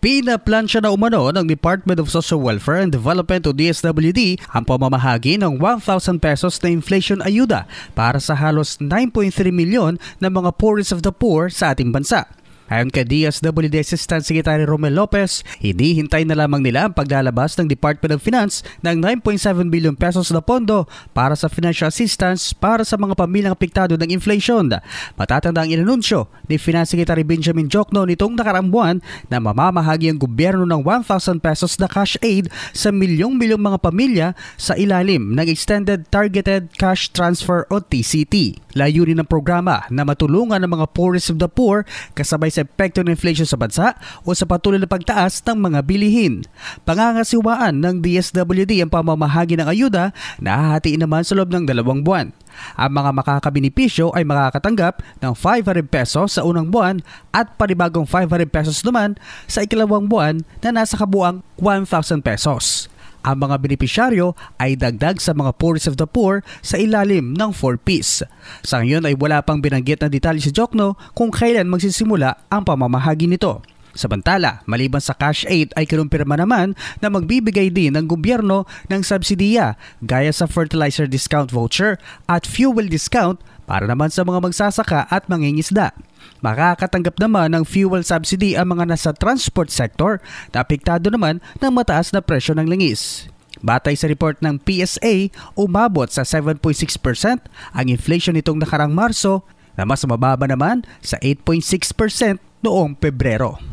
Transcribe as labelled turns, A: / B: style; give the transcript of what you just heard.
A: Pinaplan siya na umano ng Department of Social Welfare and Development o DSWD ang pamamahagi ng 1,000 pesos na inflation ayuda para sa halos 9.3 milyon ng mga poorest of the poor sa ating bansa. Ayon kay DSWD Assistant Secretary Romel Lopez, hindi hintay na lamang nila ang paglalabas ng Department of Finance ng 9.7 billion pesos na pondo para sa financial assistance para sa mga pamilyang apektado ng inflation. Matatanda ang inanunsyo ni Finance Secretary Benjamin Jokno nitong nakaraang buwan na mamamahagi ang gobyerno ng 1,000 pesos na cash aid sa milyong-milyong mga pamilya sa ilalim ng Extended Targeted Cash Transfer o TCT. Layunin ng programa na matulungan ang mga poorest of the poor kasabay sa epekto ng inflation sa bansa o sa patuloy na pagtaas ng mga bilihin. Pangangasiwaan ng DSWD ang pamamahagi ng ayuda na hahatiin naman sa loob ng dalawang buwan. Ang mga makakabinipisyo ay makakatanggap ng 500 pesos sa unang buwan at panibagong 500 pesos naman sa ikalawang buwan na nasa kabuang 1,000 pesos. Ang mga benepisyaryo ay dagdag sa mga poorest of the poor sa ilalim ng 4Ps. Sa ngayon ay wala pang binanggit na detalye si Jokno kung kailan magsisimula ang pamamahagi nito. Samantala, maliban sa cash aid ay kinumpirma naman na magbibigay din ng gobyerno ng subsidiya gaya sa fertilizer discount voucher at fuel discount para naman sa mga magsasaka at mangingisda. Makakatanggap naman ng fuel subsidy ang mga nasa transport sector na apektado naman ng mataas na presyo ng langis. Batay sa report ng PSA, umabot sa 7.6% ang inflation nitong nakarang Marso na mas mababa naman sa 8.6% noong Pebrero.